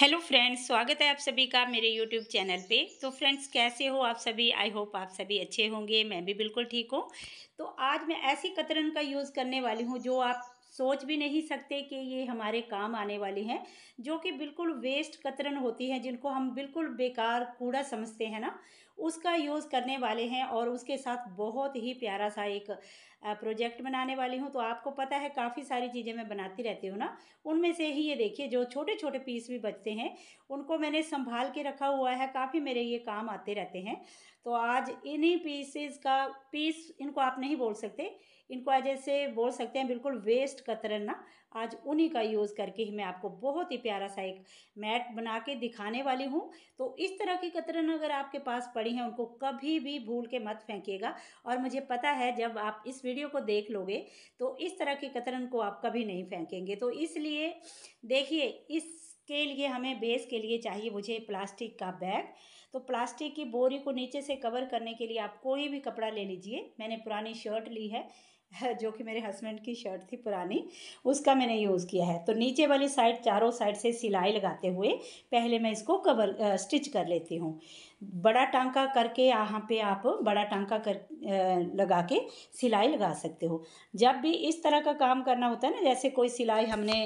hello friends स्वागत है आप सभी का मेरे यूट्यूब चैनल पे तो फ्रेंड्स कैसे हो आप सभी आई होप आप सभी अच्छे होंगे मैं भी बिल्कुल ठीक हूँ तो आज मैं ऐसी कतरन का यूज़ करने वाली हूँ जो आप सोच भी नहीं सकते कि ये हमारे काम आने वाली हैं जो कि बिल्कुल वेस्ट कतरन होती हैं जिनको हम बिल्कुल बेकार कूड़ा समझते हैं ना उसका यूज़ करने वाले हैं और उसके साथ बहुत ही प्यारा सा एक प्रोजेक्ट बनाने वाली हूँ तो आपको पता है काफ़ी सारी चीज़ें मैं बनाती रहती हूँ ना उनमें से ही ये देखिए जो छोटे छोटे पीस भी बचते हैं उनको मैंने संभाल के रखा हुआ है काफ़ी मेरे ये काम आते रहते हैं तो आज इन्हीं पीसेज़ का पीस इनको आप नहीं बोल सकते इनको आज ऐसे बोल सकते हैं बिल्कुल वेस्ट कतरन ना आज उन्हीं का यूज़ करके ही मैं आपको बहुत ही प्यारा सा एक मैट बना के दिखाने वाली हूँ तो इस तरह की कतरन अगर आपके पास पड़ी हैं उनको कभी भी भूल के मत फेंकिएगा और मुझे पता है जब आप इस वीडियो को देख लोगे तो इस तरह की कतरन को आप कभी नहीं फेंकेंगे तो इसलिए देखिए इस के लिए हमें बेस के लिए चाहिए मुझे प्लास्टिक का बैग तो प्लास्टिक की बोरी को नीचे से कवर करने के लिए आप कोई भी कपड़ा ले लीजिए मैंने पुरानी शर्ट ली है जो कि मेरे हस्बैंड की शर्ट थी पुरानी उसका मैंने यूज़ किया है तो नीचे वाली साइड चारों साइड से सिलाई लगाते हुए पहले मैं इसको कवर स्टिच कर लेती हूँ बड़ा टांका करके यहाँ पे आप बड़ा टांका कर लगा के सिलाई लगा सकते हो जब भी इस तरह का काम करना होता है ना जैसे कोई सिलाई हमने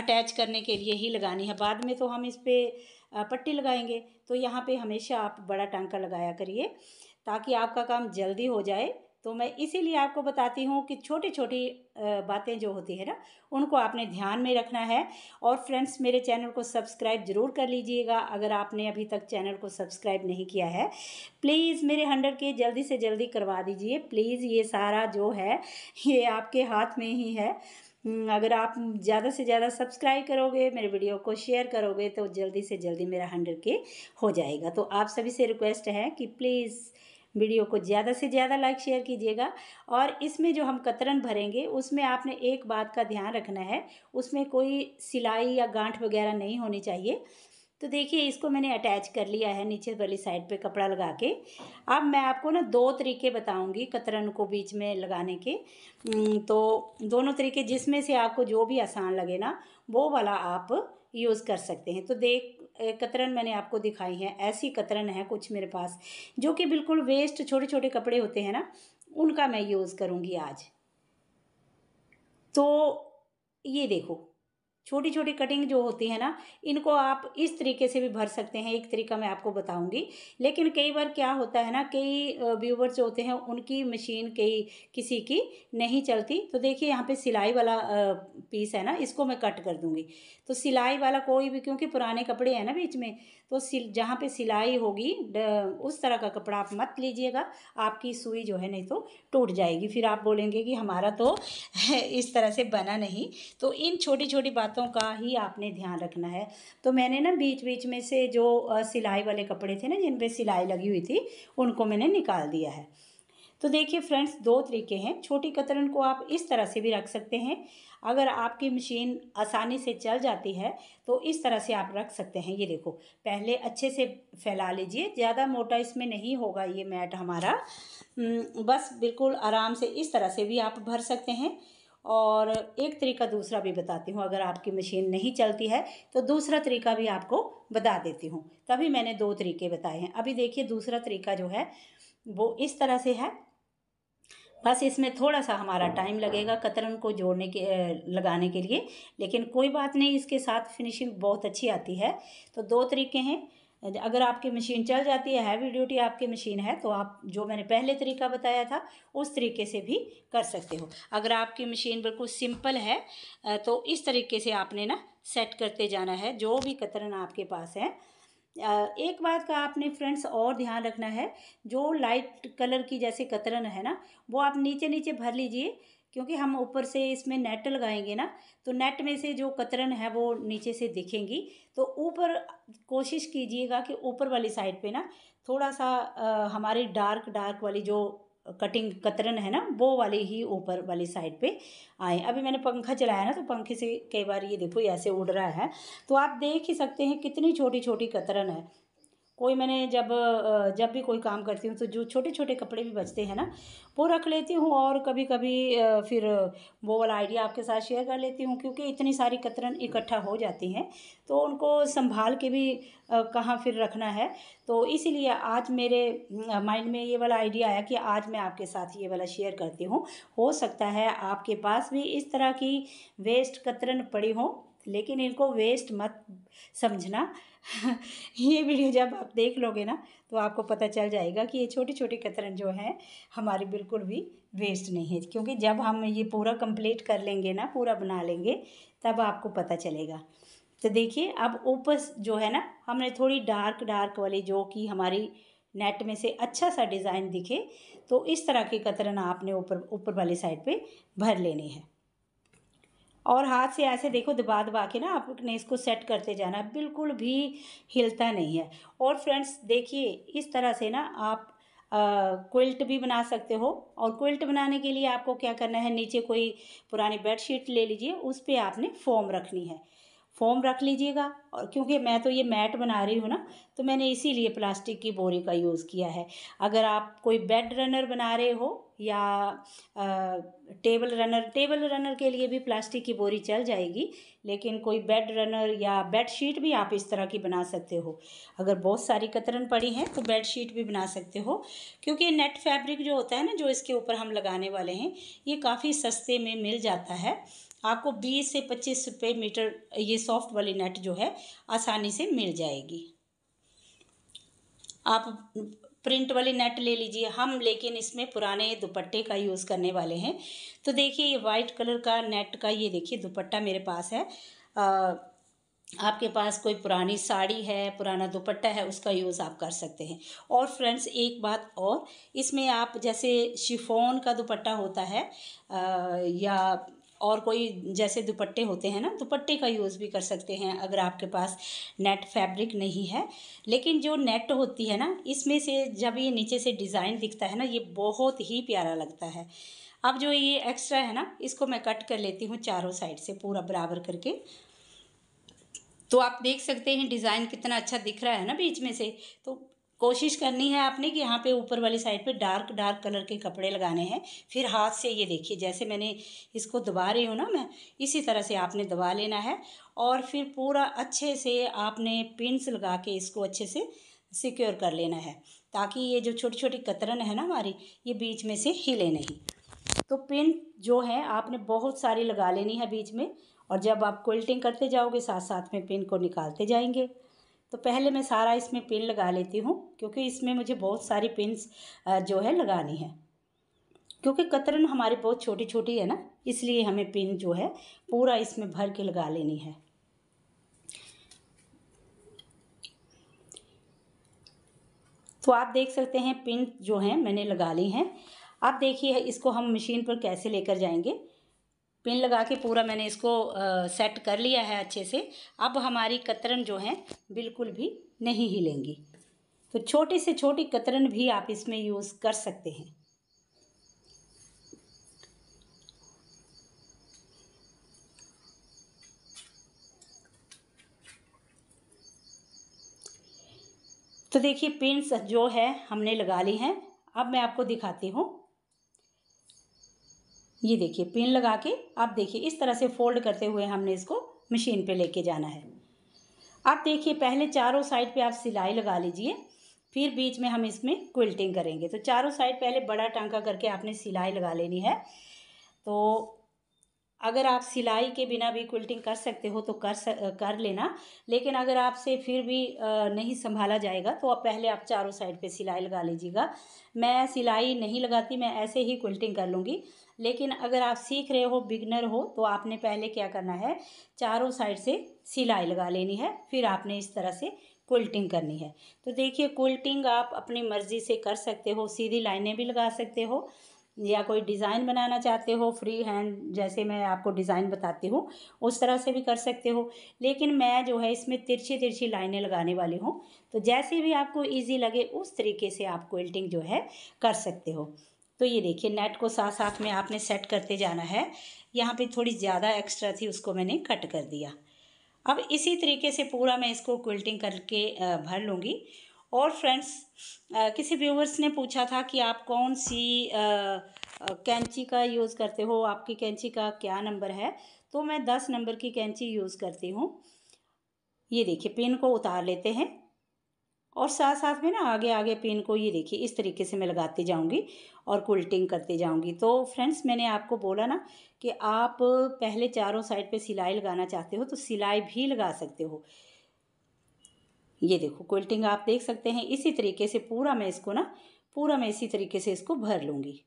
अटैच करने के लिए ही लगानी है बाद में तो हम इस पर पट्टी लगाएंगे तो यहाँ पे हमेशा आप बड़ा टांका लगाया करिए ताकि आपका काम जल्दी हो जाए तो मैं इसीलिए आपको बताती हूँ कि छोटी छोटी बातें जो होती है ना उनको आपने ध्यान में रखना है और फ्रेंड्स मेरे चैनल को सब्सक्राइब ज़रूर कर लीजिएगा अगर आपने अभी तक चैनल को सब्सक्राइब नहीं किया है प्लीज़ मेरे हंडर के जल्दी से जल्दी करवा दीजिए प्लीज़ ये सारा जो है ये आपके हाथ में ही है हम्म, अगर आप ज़्यादा से ज़्यादा सब्सक्राइब करोगे मेरे वीडियो को शेयर करोगे तो जल्दी से जल्दी मेरा हंडर के हो जाएगा तो आप सभी से रिक्वेस्ट है कि प्लीज़ वीडियो को ज़्यादा से ज़्यादा लाइक शेयर कीजिएगा और इसमें जो हम कतरन भरेंगे उसमें आपने एक बात का ध्यान रखना है उसमें कोई सिलाई या गांठ वगैरह नहीं होनी चाहिए तो देखिए इसको मैंने अटैच कर लिया है नीचे वाली साइड पे कपड़ा लगा के अब मैं आपको ना दो तरीके बताऊंगी कतरन को बीच में लगाने के तो दोनों तरीके जिसमें से आपको जो भी आसान लगे ना वो वाला आप यूज़ कर सकते हैं तो देख कतरन मैंने आपको दिखाई है ऐसी कतरन है कुछ मेरे पास जो कि बिल्कुल वेस्ट छोटे छोटे कपड़े होते हैं ना उनका मैं यूज़ करूँगी आज तो ये देखो छोटी छोटी कटिंग जो होती है ना इनको आप इस तरीके से भी भर सकते हैं एक तरीका मैं आपको बताऊंगी लेकिन कई बार क्या होता है ना कई व्यूवर्स होते हैं उनकी मशीन कई किसी की नहीं चलती तो देखिए यहाँ पे सिलाई वाला पीस है ना इसको मैं कट कर दूँगी तो सिलाई वाला कोई भी क्योंकि पुराने कपड़े हैं ना बीच में तो सिल जहाँ पर सिलाई होगी उस तरह का कपड़ा आप मत लीजिएगा आपकी सुई जो है नहीं तो टूट जाएगी फिर आप बोलेंगे कि हमारा तो इस तरह से बना नहीं तो इन छोटी छोटी बात बातों का ही आपने ध्यान रखना है तो मैंने ना बीच बीच में से जो सिलाई वाले कपड़े थे ना जिन पे सिलाई लगी हुई थी उनको मैंने निकाल दिया है तो देखिए फ्रेंड्स दो तरीके हैं छोटी कतरन को आप इस तरह से भी रख सकते हैं अगर आपकी मशीन आसानी से चल जाती है तो इस तरह से आप रख सकते हैं ये देखो पहले अच्छे से फैला लीजिए ज़्यादा मोटा इसमें नहीं होगा ये मैट हमारा बस बिल्कुल आराम से इस तरह से भी आप भर सकते हैं और एक तरीका दूसरा भी बताती हूँ अगर आपकी मशीन नहीं चलती है तो दूसरा तरीका भी आपको बता देती हूँ तभी मैंने दो तरीके बताए हैं अभी देखिए दूसरा तरीका जो है वो इस तरह से है बस इसमें थोड़ा सा हमारा टाइम लगेगा कतरन को जोड़ने के लगाने के लिए लेकिन कोई बात नहीं इसके साथ फिनिशिंग बहुत अच्छी आती है तो दो तरीके हैं अगर आपकी मशीन चल जाती है हैवी ड्यूटी आपकी मशीन है तो आप जो मैंने पहले तरीका बताया था उस तरीके से भी कर सकते हो अगर आपकी मशीन बिल्कुल सिंपल है तो इस तरीके से आपने ना सेट करते जाना है जो भी कतरन आपके पास है एक बात का आपने फ्रेंड्स और ध्यान रखना है जो लाइट कलर की जैसे कतरन है ना वो आप नीचे नीचे भर लीजिए क्योंकि हम ऊपर से इसमें नेट लगाएंगे ना तो नेट में से जो कतरन है वो नीचे से दिखेंगी तो ऊपर कोशिश कीजिएगा कि ऊपर वाली साइड पे ना थोड़ा सा आ, हमारी डार्क डार्क वाली जो कटिंग कतरन है ना वो वाली ही ऊपर वाली साइड पे आए अभी मैंने पंखा चलाया ना तो पंखे से कई बार ये देखो ऐसे उड़ रहा है तो आप देख ही सकते हैं कितनी छोटी छोटी कतरन है कोई मैंने जब जब भी कोई काम करती हूँ तो जो छोटे छोटे कपड़े भी बचते हैं ना वो रख लेती हूँ और कभी कभी फिर वो वाला आइडिया आपके साथ शेयर कर लेती हूँ क्योंकि इतनी सारी कतरन इकट्ठा हो जाती हैं तो उनको संभाल के भी कहाँ फिर रखना है तो इसीलिए आज मेरे माइंड में ये वाला आइडिया आया कि आज मैं आपके साथ ये वाला शेयर करती हूँ हो सकता है आपके पास भी इस तरह की वेस्ट कतरन पड़ी हों लेकिन इनको वेस्ट मत समझना ये वीडियो जब आप देख लोगे ना तो आपको पता चल जाएगा कि ये छोटे छोटे कतरन जो हैं हमारे बिल्कुल भी वेस्ट नहीं है क्योंकि जब हम ये पूरा कंप्लीट कर लेंगे ना पूरा बना लेंगे तब आपको पता चलेगा तो देखिए अब ऊपर जो है ना हमने थोड़ी डार्क डार्क वाली जो कि हमारी नेट में से अच्छा सा डिज़ाइन दिखे तो इस तरह के कतरन आपने ऊपर ऊपर वाली साइड पर भर लेने हैं और हाथ से ऐसे देखो दबा दबा के ना आपने इसको सेट करते जाना बिल्कुल भी हिलता नहीं है और फ्रेंड्स देखिए इस तरह से ना आप क्विल्ट भी बना सकते हो और क्विल्ट बनाने के लिए आपको क्या करना है नीचे कोई पुरानी बेडशीट ले लीजिए उस पर आपने फॉर्म रखनी है फॉर्म रख लीजिएगा और क्योंकि मैं तो ये मैट बना रही हूँ ना तो मैंने इसीलिए प्लास्टिक की बोरी का यूज़ किया है अगर आप कोई बेड रनर बना रहे हो या आ, टेबल रनर टेबल रनर के लिए भी प्लास्टिक की बोरी चल जाएगी लेकिन कोई बेड रनर या बेड शीट भी आप इस तरह की बना सकते हो अगर बहुत सारी कतरन पड़ी हैं तो बेड शीट भी बना सकते हो क्योंकि नेट फैब्रिक जो होता है ना जो इसके ऊपर हम लगाने वाले हैं ये काफ़ी सस्ते में मिल जाता है आपको 20 से 25 रुपये मीटर ये सॉफ्ट वाली नेट जो है आसानी से मिल जाएगी आप प्रिंट वाली नेट ले लीजिए हम लेकिन इसमें पुराने दुपट्टे का यूज़ करने वाले हैं तो देखिए ये वाइट कलर का नेट का ये देखिए दुपट्टा मेरे पास है आ, आपके पास कोई पुरानी साड़ी है पुराना दुपट्टा है उसका यूज़ आप कर सकते हैं और फ्रेंड्स एक बात और इसमें आप जैसे शिफोन का दुपट्टा होता है आ, या और कोई जैसे दुपट्टे होते हैं ना दुपट्टे का यूज़ भी कर सकते हैं अगर आपके पास नेट फैब्रिक नहीं है लेकिन जो नेट होती है ना इसमें से जब ये नीचे से डिज़ाइन दिखता है ना ये बहुत ही प्यारा लगता है अब जो ये एक्स्ट्रा है ना इसको मैं कट कर लेती हूँ चारों साइड से पूरा बराबर करके तो आप देख सकते हैं डिज़ाइन कितना अच्छा दिख रहा है ना बीच में से तो कोशिश करनी है आपने कि यहाँ पे ऊपर वाली साइड पे डार्क डार्क कलर के कपड़े लगाने हैं फिर हाथ से ये देखिए जैसे मैंने इसको दबा रही हूँ ना मैं इसी तरह से आपने दबा लेना है और फिर पूरा अच्छे से आपने पिंस लगा के इसको अच्छे से सिक्योर कर लेना है ताकि ये जो छोटी छोटी कतरन है ना हमारी ये बीच में से हिले नहीं तो पिन जो है आपने बहुत सारी लगा लेनी है बीच में और जब आप क्विल्टिंग करते जाओगे साथ साथ में पिन को निकालते जाएंगे तो पहले मैं सारा इसमें पिन लगा लेती हूँ क्योंकि इसमें मुझे बहुत सारी पिन जो है लगानी है क्योंकि कतरन हमारी बहुत छोटी छोटी है ना इसलिए हमें पिन जो है पूरा इसमें भर के लगा लेनी है तो आप देख सकते हैं पिन जो हैं मैंने लगा ली हैं अब देखिए इसको हम मशीन पर कैसे लेकर जाएंगे पिन लगा के पूरा मैंने इसको आ, सेट कर लिया है अच्छे से अब हमारी कतरन जो है बिल्कुल भी नहीं हिलेंगी तो छोटी से छोटी कतरन भी आप इसमें यूज़ कर सकते हैं तो देखिए पिंस जो है हमने लगा ली हैं अब मैं आपको दिखाती हूँ ये देखिए पिन लगा के आप देखिए इस तरह से फोल्ड करते हुए हमने इसको मशीन पे लेके जाना है आप देखिए पहले चारों साइड पे आप सिलाई लगा लीजिए फिर बीच में हम इसमें क्विल्टिंग करेंगे तो चारों साइड पहले बड़ा टांका करके आपने सिलाई लगा लेनी है तो अगर आप सिलाई के बिना भी क्विल्टिंग कर सकते हो तो कर कर लेना लेकिन अगर आपसे फिर भी नहीं संभाला जाएगा तो आप पहले आप चारों साइड पे सिलाई लगा लीजिएगा मैं सिलाई नहीं लगाती मैं ऐसे ही क्विल्टिंग कर लूँगी लेकिन अगर आप सीख रहे हो बिगनर हो तो आपने पहले क्या करना है चारों साइड से सिलाई लगा लेनी है फिर आपने इस तरह से कोल्टिंग करनी है तो देखिए कोल्टिंग आप अपनी मर्ज़ी से कर सकते हो सीधी लाइनें भी लगा सकते हो या कोई डिज़ाइन बनाना चाहते हो फ्री हैंड जैसे मैं आपको डिज़ाइन बताती हूँ उस तरह से भी कर सकते हो लेकिन मैं जो है इसमें तिरछी तिरछी लाइनें लगाने वाली हूँ तो जैसे भी आपको इजी लगे उस तरीके से आप क्विल्टिंग जो है कर सकते हो तो ये देखिए नेट को साथ साथ में आपने सेट करते जाना है यहाँ पे थोड़ी ज़्यादा एक्स्ट्रा थी उसको मैंने कट कर दिया अब इसी तरीके से पूरा मैं इसको क्विल्टिंग करके भर लूँगी और फ्रेंड्स किसी व्यूवर्स ने पूछा था कि आप कौन सी कैंची का यूज़ करते हो आपकी कैंची का क्या नंबर है तो मैं दस नंबर की कैंची यूज़ करती हूँ ये देखिए पिन को उतार लेते हैं और साथ साथ में ना आगे आगे पिन को ये देखिए इस तरीके से मैं लगाती जाऊँगी और कुल्टिंग करती जाऊँगी तो फ्रेंड्स मैंने आपको बोला ना कि आप पहले चारों साइड पे सिलाई लगाना चाहते हो तो सिलाई भी लगा सकते हो ये देखो कुल्टिंग आप देख सकते हैं इसी तरीके से पूरा मैं इसको ना पूरा मैं इसी तरीके से इसको भर लूँगी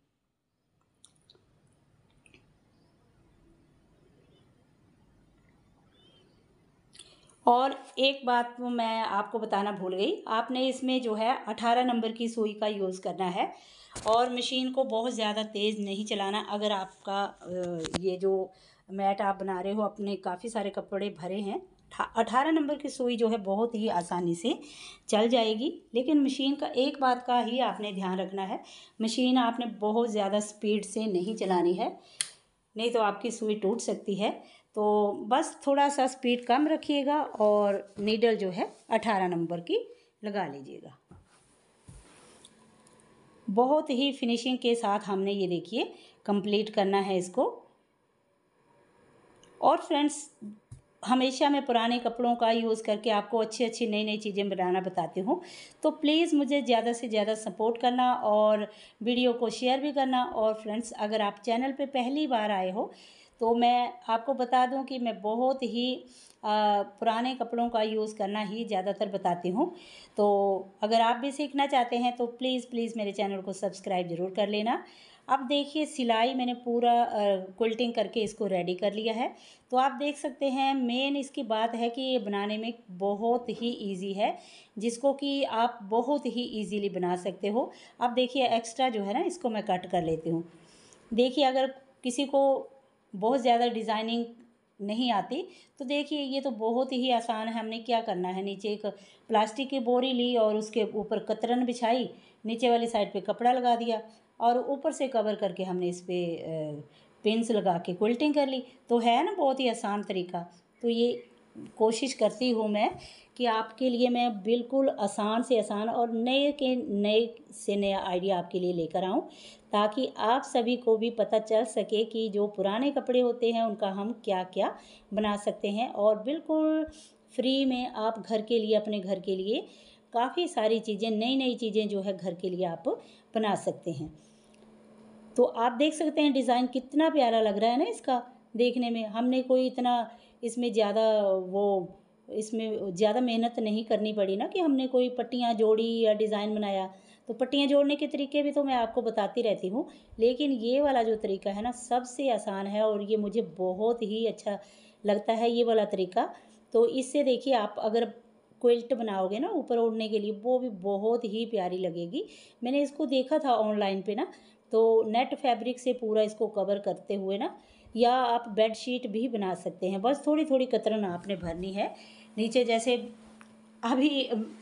और एक बात मैं आपको बताना भूल गई आपने इसमें जो है अठारह नंबर की सुई का यूज़ करना है और मशीन को बहुत ज़्यादा तेज़ नहीं चलाना अगर आपका ये जो मैट आप बना रहे हो अपने काफ़ी सारे कपड़े भरे हैं अठारह नंबर की सुई जो है बहुत ही आसानी से चल जाएगी लेकिन मशीन का एक बात का ही आपने ध्यान रखना है मशीन आपने बहुत ज़्यादा स्पीड से नहीं चलानी है नहीं तो आपकी सुई टूट सकती है तो बस थोड़ा सा स्पीड कम रखिएगा और नीडल जो है अठारह नंबर की लगा लीजिएगा बहुत ही फिनिशिंग के साथ हमने ये देखिए कंप्लीट करना है इसको और फ्रेंड्स हमेशा मैं पुराने कपड़ों का यूज़ करके आपको अच्छी अच्छी नई नई चीज़ें बनाना बताती हूँ तो प्लीज़ मुझे ज़्यादा से ज़्यादा सपोर्ट करना और वीडियो को शेयर भी करना और फ्रेंड्स अगर आप चैनल पे पहली बार आए हो तो मैं आपको बता दूं कि मैं बहुत ही आ, पुराने कपड़ों का यूज़ करना ही ज़्यादातर बताती हूँ तो अगर आप भी सीखना चाहते हैं तो प्लीज़ प्लीज़ मेरे चैनल को सब्सक्राइब ज़रूर कर लेना अब देखिए सिलाई मैंने पूरा कुल्टिंग करके इसको रेडी कर लिया है तो आप देख सकते हैं मेन इसकी बात है कि ये बनाने में बहुत ही इजी है जिसको कि आप बहुत ही इजीली बना सकते हो अब देखिए एक्स्ट्रा जो है ना इसको मैं कट कर लेती हूँ देखिए अगर किसी को बहुत ज़्यादा डिज़ाइनिंग नहीं आती तो देखिए ये तो बहुत ही आसान है हमने क्या करना है नीचे एक प्लास्टिक की बोरी ली और उसके ऊपर कतरन बिछाई नीचे वाली साइड पे कपड़ा लगा दिया और ऊपर से कवर करके हमने इस पर पिंस लगा के क्विल्टिंग कर ली तो है ना बहुत ही आसान तरीका तो ये कोशिश करती हूँ मैं कि आपके लिए मैं बिल्कुल आसान से आसान और नए के नए से नया आइडिया आपके लिए लेकर आऊँ ताकि आप सभी को भी पता चल सके कि जो पुराने कपड़े होते हैं उनका हम क्या क्या बना सकते हैं और बिल्कुल फ्री में आप घर के लिए अपने घर के लिए काफ़ी सारी चीज़ें नई नई चीज़ें जो है घर के लिए आप बना सकते हैं तो आप देख सकते हैं डिज़ाइन कितना प्यारा लग रहा है ना इसका देखने में हमने कोई इतना इसमें ज़्यादा वो इसमें ज़्यादा मेहनत नहीं करनी पड़ी ना कि हमने कोई पट्टियाँ जोड़ी या डिज़ाइन बनाया तो पट्टियाँ जोड़ने के तरीके भी तो मैं आपको बताती रहती हूँ लेकिन ये वाला जो तरीका है ना सबसे आसान है और ये मुझे बहुत ही अच्छा लगता है ये वाला तरीका तो इससे देखिए आप अगर क्विल्ट बनाओगे ना ऊपर ओढ़ने के लिए वो भी बहुत ही प्यारी लगेगी मैंने इसको देखा था ऑनलाइन पे ना तो नेट फैब्रिक से पूरा इसको कवर करते हुए ना या आप बेड शीट भी बना सकते हैं बस थोड़ी थोड़ी कतरन आपने भरनी है नीचे जैसे अभी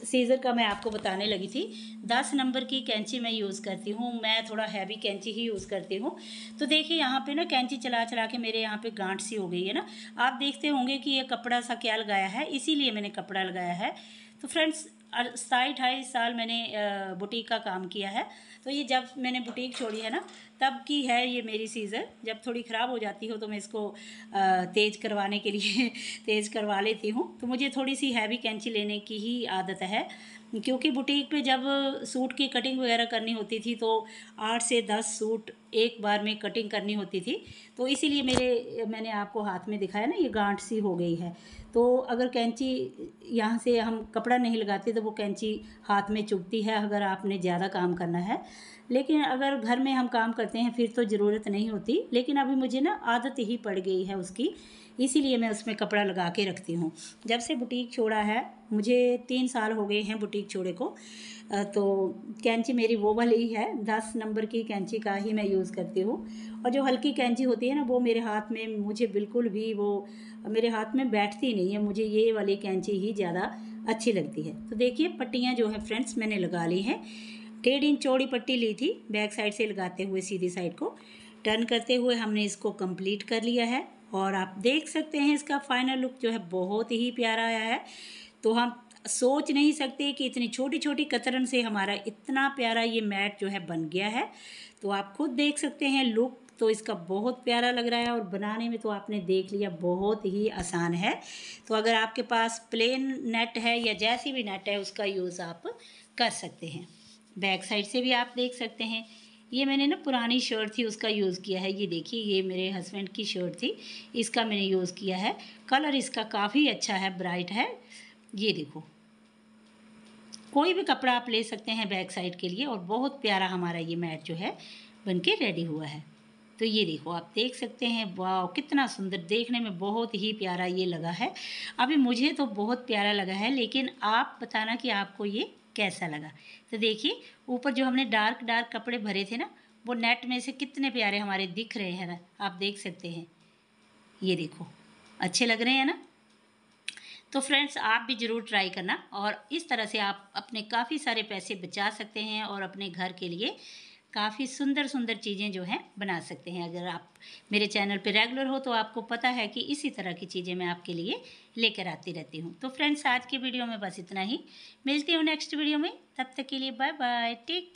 सीज़र का मैं आपको बताने लगी थी दस नंबर की कैंची मैं यूज़ करती हूँ मैं थोड़ा हैवी कैंची ही यूज़ करती हूँ तो देखिए यहाँ पे ना कैंची चला चला के मेरे यहाँ पे गांठ सी हो गई है ना आप देखते होंगे कि ये कपड़ा सा क्या लगाया है इसीलिए मैंने कपड़ा लगाया है तो फ्रेंड्स साढ़े ढाई साल मैंने बुटीक का काम किया है तो ये जब मैंने बुटीक छोड़ी है ना तब की है ये मेरी सीज़र जब थोड़ी ख़राब हो जाती हो तो मैं इसको तेज़ करवाने के लिए तेज़ करवा लेती हूँ तो मुझे थोड़ी सी हैवी कैंची लेने की ही आदत है क्योंकि बुटीक पे जब सूट की कटिंग वगैरह करनी होती थी तो आठ से दस सूट एक बार में कटिंग करनी होती थी तो इसीलिए मेरे मैंने आपको हाथ में दिखाया ना ये गांठ सी हो गई है तो अगर कैंची यहाँ से हम कपड़ा नहीं लगाते तो वो कैंची हाथ में चुभती है अगर आपने ज़्यादा काम करना है लेकिन अगर घर में हम काम करते हैं फिर तो ज़रूरत नहीं होती लेकिन अभी मुझे ना आदत ही पड़ गई है उसकी इसीलिए मैं उसमें कपड़ा लगा के रखती हूँ जब से बुटीक छोड़ा है मुझे तीन साल हो गए हैं बुटीक छोड़े को तो कैंची मेरी वो वाली है दस नंबर की कैंची का ही मैं यूज़ करती हूँ और जो हल्की कैंची होती है ना वो मेरे हाथ में मुझे बिल्कुल भी वो मेरे हाथ में बैठती नहीं है मुझे ये वाली कैंची ही ज़्यादा अच्छी लगती है तो देखिए पट्टियाँ जो है फ्रेंड्स मैंने लगा ली हैं डेढ़ इंच चौड़ी पट्टी ली थी बैक साइड से लगाते हुए सीधी साइड को टर्न करते हुए हमने इसको कंप्लीट कर लिया है और आप देख सकते हैं इसका फाइनल लुक जो है बहुत ही प्यारा आया है तो हम सोच नहीं सकते कि इतनी छोटी छोटी कतरन से हमारा इतना प्यारा ये मैट जो है बन गया है तो आप खुद देख सकते हैं लुक तो इसका बहुत प्यारा लग रहा है और बनाने में तो आपने देख लिया बहुत ही आसान है तो अगर आपके पास प्लेन नेट है या जैसी भी नेट है उसका यूज़ आप कर सकते हैं बैक साइड से भी आप देख सकते हैं ये मैंने ना पुरानी शर्ट थी उसका यूज़ किया है ये देखिए ये मेरे हस्बैंड की शर्ट थी इसका मैंने यूज़ किया है कलर इसका काफ़ी अच्छा है ब्राइट है ये देखो कोई भी कपड़ा आप ले सकते हैं बैक साइड के लिए और बहुत प्यारा हमारा ये मैट जो है बन के रेडी हुआ है तो ये देखो आप देख सकते हैं वाह कितना सुंदर देखने में बहुत ही प्यारा ये लगा है अभी मुझे तो बहुत प्यारा लगा है लेकिन आप बताना कि आपको ये कैसा लगा तो देखिए ऊपर जो हमने डार्क डार्क कपड़े भरे थे ना वो नेट में से कितने प्यारे हमारे दिख रहे हैं आप देख सकते हैं ये देखो अच्छे लग रहे हैं ना तो फ्रेंड्स आप भी ज़रूर ट्राई करना और इस तरह से आप अपने काफ़ी सारे पैसे बचा सकते हैं और अपने घर के लिए काफ़ी सुंदर सुंदर चीज़ें जो हैं बना सकते हैं अगर आप मेरे चैनल पर रेगुलर हो तो आपको पता है कि इसी तरह की चीज़ें मैं आपके लिए लेकर आती रहती हूँ तो फ्रेंड्स आज के वीडियो में बस इतना ही मिलती हूँ नेक्स्ट वीडियो में तब तक के लिए बाय बाय टेक